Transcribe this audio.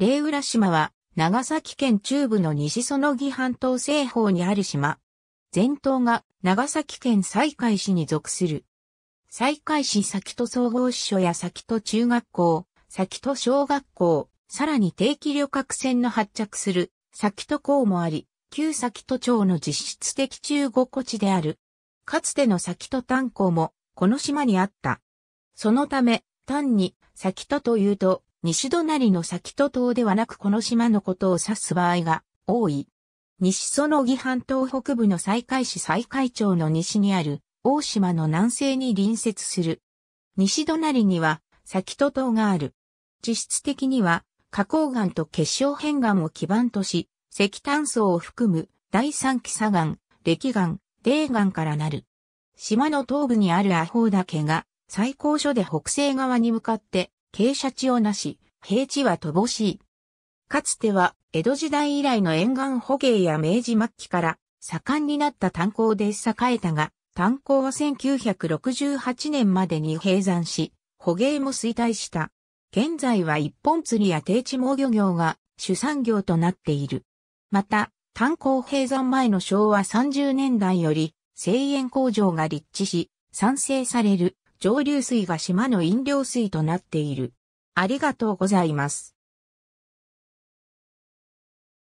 霊浦島は、長崎県中部の西そのぎ半島西方にある島。全島が長崎県西海市に属する。西海市先戸総合支所や先戸中学校、先戸小学校、さらに定期旅客船の発着する先戸港もあり、旧先戸町の実質的中国地である。かつての先戸炭鉱もこの島にあった。そのため、単に先戸というと、西隣の先戸島ではなくこの島のことを指す場合が多い。西園木半島北部の西海市西海町の西にある大島の南西に隣接する。西隣には先戸島がある。実質的には花崗岩と結晶片岩を基盤とし、石炭層を含む第三期砂岩、礫岩、泥岩からなる。島の東部にあるアホ岳が最高所で北西側に向かって傾斜地をなし、平地は乏しい。かつては、江戸時代以来の沿岸捕鯨や明治末期から盛んになった炭鉱で栄えたが、炭鉱は1968年までに閉山し、捕鯨も衰退した。現在は一本釣りや定地猛漁業が主産業となっている。また、炭鉱閉山前の昭和30年代より、製塩工場が立地し、賛成される上流水が島の飲料水となっている。ありがとうございます。